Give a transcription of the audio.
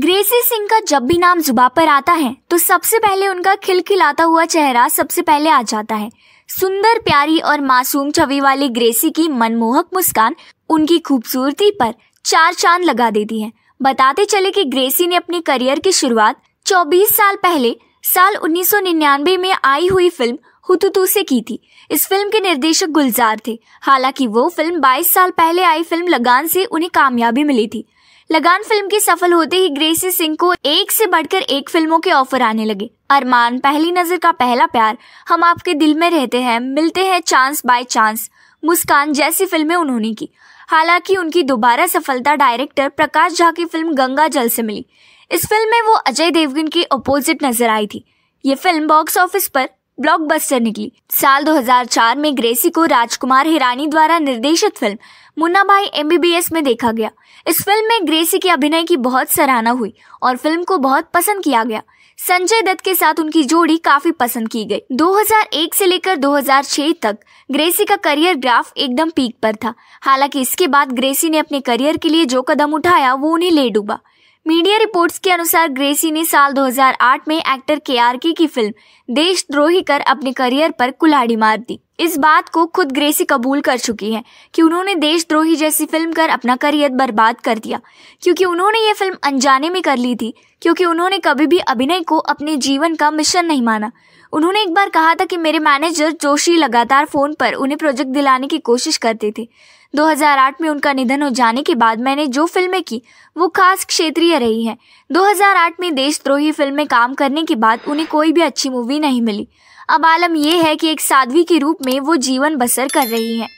ग्रेसी सिंह का जब भी नाम जुबा पर आता है तो सबसे पहले उनका खिलखिलाता हुआ चेहरा सबसे पहले आ जाता है सुंदर प्यारी और मासूम छवि वाली ग्रेसी की मनमोहक मुस्कान उनकी खूबसूरती पर चार चांद लगा देती है बताते चले कि ग्रेसी ने अपने करियर की शुरुआत 24 साल पहले साल 1999 में आई हुई फिल्म हुतुतु से की थी इस फिल्म के निर्देशक गुलजार थे हालांकि वो फिल्म 22 साल पहले आई फिल्म लगान से उन्हें कामयाबी मिली थी लगान फिल्म के सफल होते ही ग्रेसी सिंह को एक से बढ़कर एक फिल्मों के ऑफर आने लगे अरमान पहली नजर का पहला प्यार हम आपके दिल में रहते हैं मिलते हैं चांस बाय चांस मुस्कान जैसी फिल्में उन्होंने की हालांकि उनकी दोबारा सफलता डायरेक्टर प्रकाश झा की फिल्म गंगा जल से मिली इस फिल्म में वो अजय देवगन की अपोजिट नजर आई थी ये फिल्म बॉक्स ऑफिस पर ब्लॉकबस्टर निकली साल 2004 में ग्रेसी को राजकुमार हिरानी द्वारा निर्देशित फिल्म मुन्ना भाई एम में देखा गया इस फिल्म में ग्रेसी के अभिनय की बहुत सराहना हुई और फिल्म को बहुत पसंद किया गया संजय दत्त के साथ उनकी जोड़ी काफी पसंद की गई 2001 से लेकर 2006 तक ग्रेसी का करियर ग्राफ एकदम पीक पर था हालांकि इसके बाद ग्रेसी ने अपने करियर के लिए जो कदम उठाया वो उन्हें ले डूबा मीडिया रिपोर्ट्स के अनुसार ग्रेसी ने साल 2008 में एक्टर के आर की फिल्म देशद्रोही कर अपने करियर पर कुल्हाड़ी मार दी इस बात को खुद ग्रेसी कबूल कर चुकी हैं कि उन्होंने देशद्रोही जैसी फिल्म कर अपना करियर बर्बाद कर दिया क्योंकि उन्होंने ये फिल्म अनजाने में कर ली थी क्योंकि उन्होंने कभी भी अभिनय को अपने जीवन का मिशन नहीं माना उन्होंने एक बार कहा था कि मेरे मैनेजर जोशी लगातार फ़ोन पर उन्हें प्रोजेक्ट दिलाने की कोशिश करते थे 2008 में उनका निधन हो जाने के बाद मैंने जो फिल्में की वो खास क्षेत्रीय रही हैं 2008 में देशद्रोही फिल्म में काम करने के बाद उन्हें कोई भी अच्छी मूवी नहीं मिली अब आलम यह है कि एक साध्वी के रूप में वो जीवन बसर कर रही हैं